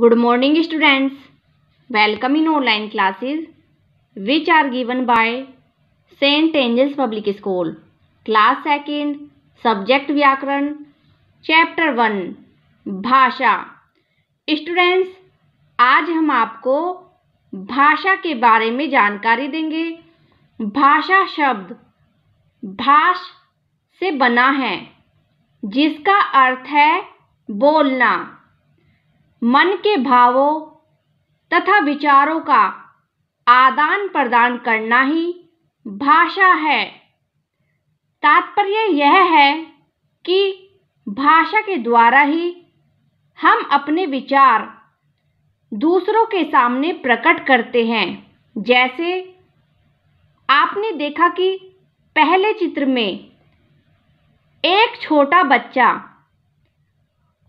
good morning students welcome in online classes which are given by Saint Angels Public School class second subject व्याकरण chapter one भाषा students आज हम आपको भाषा के बारे में जानकारी देंगे भाषा शब्द भाष से बना है जिसका अर्थ है बोलना मन के भावों तथा विचारों का आदान प्रदान करना ही भाषा है तात्पर्य यह है कि भाषा के द्वारा ही हम अपने विचार दूसरों के सामने प्रकट करते हैं जैसे आपने देखा कि पहले चित्र में एक छोटा बच्चा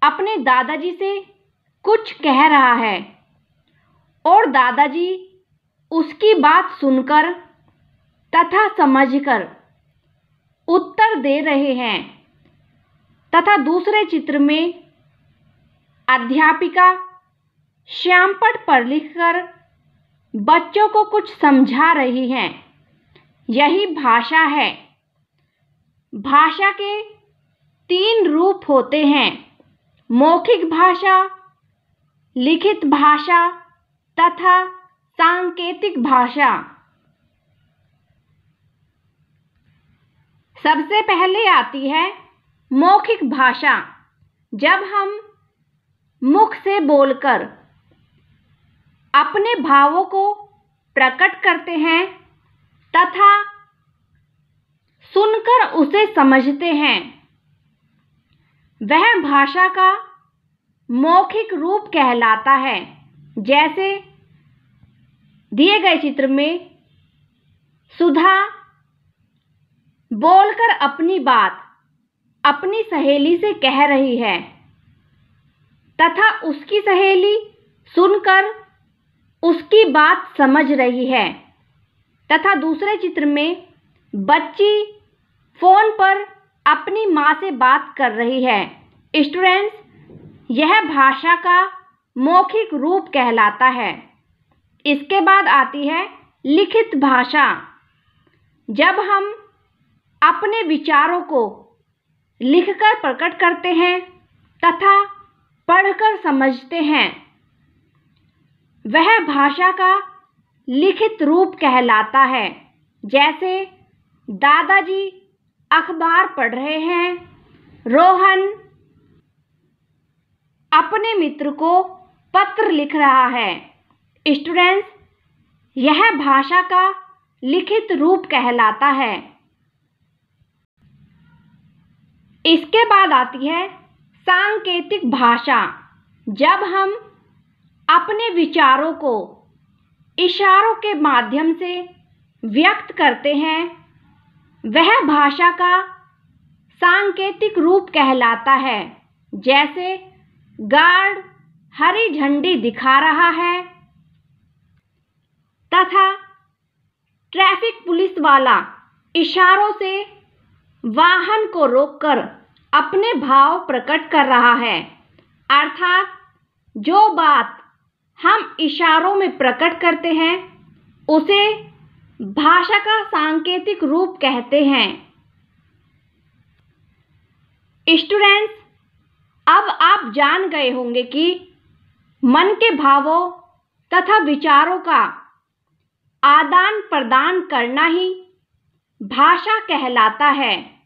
अपने दादाजी से कुछ कह रहा है और दादाजी उसकी बात सुनकर तथा समझकर उत्तर दे रहे हैं तथा दूसरे चित्र में अध्यापिका श्यामपट पर लिखकर बच्चों को कुछ समझा रही हैं यही भाषा है भाषा के तीन रूप होते हैं मौखिक भाषा लिखित भाषा तथा सांकेतिक भाषा सबसे पहले आती है मौखिक भाषा जब हम मुख से बोलकर अपने भावों को प्रकट करते हैं तथा सुनकर उसे समझते हैं वह भाषा का मौखिक रूप कहलाता है जैसे दिए गए चित्र में सुधा बोलकर अपनी बात अपनी सहेली से कह रही है तथा उसकी सहेली सुनकर उसकी बात समझ रही है तथा दूसरे चित्र में बच्ची फ़ोन पर अपनी माँ से बात कर रही है स्टूडेंट्स यह भाषा का मौखिक रूप कहलाता है इसके बाद आती है लिखित भाषा जब हम अपने विचारों को लिखकर प्रकट करते हैं तथा पढ़कर समझते हैं वह भाषा का लिखित रूप कहलाता है जैसे दादाजी अखबार पढ़ रहे हैं रोहन अपने मित्र को पत्र लिख रहा है स्टूडेंट्स यह भाषा का लिखित रूप कहलाता है इसके बाद आती है सांकेतिक भाषा जब हम अपने विचारों को इशारों के माध्यम से व्यक्त करते हैं वह भाषा का सांकेतिक रूप कहलाता है जैसे गार्ड हरी झंडी दिखा रहा है तथा ट्रैफिक पुलिस वाला इशारों से वाहन को रोककर अपने भाव प्रकट कर रहा है अर्थात जो बात हम इशारों में प्रकट करते हैं उसे भाषा का सांकेतिक रूप कहते हैं स्टूडेंट जान गए होंगे कि मन के भावों तथा विचारों का आदान प्रदान करना ही भाषा कहलाता है